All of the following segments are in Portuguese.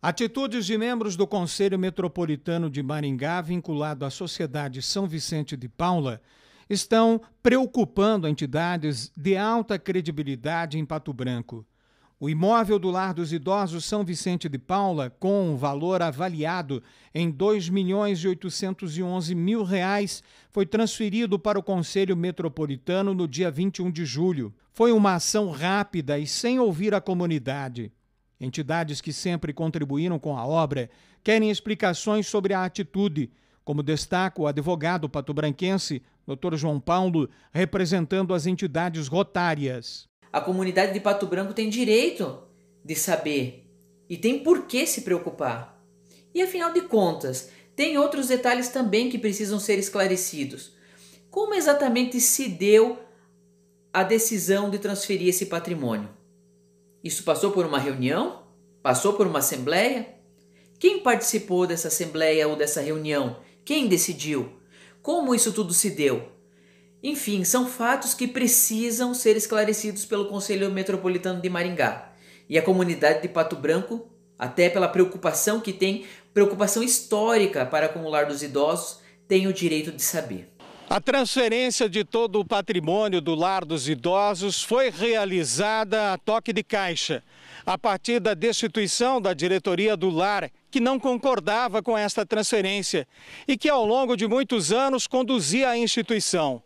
Atitudes de membros do Conselho Metropolitano de Maringá, vinculado à Sociedade São Vicente de Paula, estão preocupando entidades de alta credibilidade em Pato Branco. O imóvel do Lar dos Idosos São Vicente de Paula, com um valor avaliado em R$ reais, foi transferido para o Conselho Metropolitano no dia 21 de julho. Foi uma ação rápida e sem ouvir a comunidade. Entidades que sempre contribuíram com a obra querem explicações sobre a atitude, como destaca o advogado patobranquense Dr. João Paulo, representando as entidades rotárias. A comunidade de Pato Branco tem direito de saber e tem por que se preocupar. E afinal de contas, tem outros detalhes também que precisam ser esclarecidos. Como exatamente se deu a decisão de transferir esse patrimônio? Isso passou por uma reunião? Passou por uma assembleia? Quem participou dessa assembleia ou dessa reunião? Quem decidiu? Como isso tudo se deu? Enfim, são fatos que precisam ser esclarecidos pelo Conselho Metropolitano de Maringá e a comunidade de Pato Branco, até pela preocupação que tem, preocupação histórica para acumular dos idosos, tem o direito de saber. A transferência de todo o patrimônio do lar dos idosos foi realizada a toque de caixa, a partir da destituição da diretoria do lar, que não concordava com esta transferência e que ao longo de muitos anos conduzia a instituição.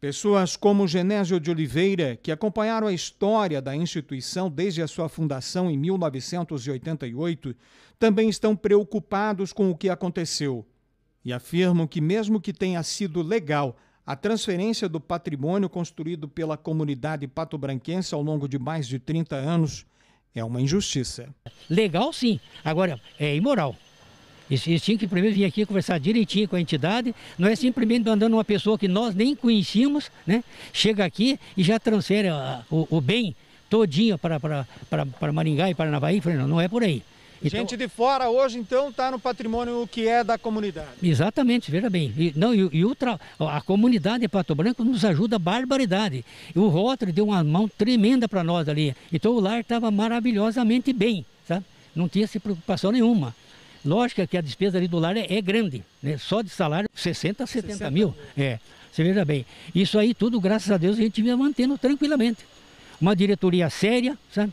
Pessoas como Genésio de Oliveira, que acompanharam a história da instituição desde a sua fundação em 1988, também estão preocupados com o que aconteceu e afirmam que, mesmo que tenha sido legal a transferência do patrimônio construído pela comunidade pato-branquense ao longo de mais de 30 anos, é uma injustiça. Legal, sim. Agora, é imoral. Eles, tinham que primeiro vir aqui conversar direitinho com a entidade, não é simplesmente mandando uma pessoa que nós nem conhecíamos, né? Chega aqui e já transfere a, ah, o, o, bem todinho para, para, para, para Maringá e Paranavaí. Falei, não, não é por aí. Então, Gente de fora hoje, então, está no patrimônio que é da comunidade. Exatamente, veja bem. E, não, e, e outra, a comunidade de Pato Branco nos ajuda a barbaridade. O Rotary deu uma mão tremenda para nós ali. Então o lar estava maravilhosamente bem, sabe? Não tinha se preocupação nenhuma. Lógico que a despesa ali do lar é, é grande, né? só de salário 60, 70 60 mil. mil. É, você veja bem. Isso aí tudo, graças a Deus, a gente vinha mantendo tranquilamente. Uma diretoria séria, sabe?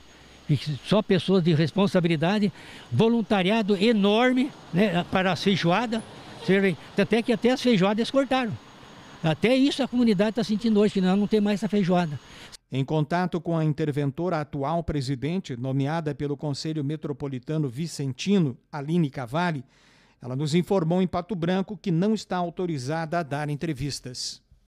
só pessoas de responsabilidade, voluntariado enorme né, para as feijoadas, até que até as feijoadas cortaram. Até isso a comunidade está sentindo hoje, que nós não tem mais essa feijoada. Em contato com a interventora atual presidente, nomeada pelo Conselho Metropolitano Vicentino, Aline Cavalli, ela nos informou em Pato Branco que não está autorizada a dar entrevistas.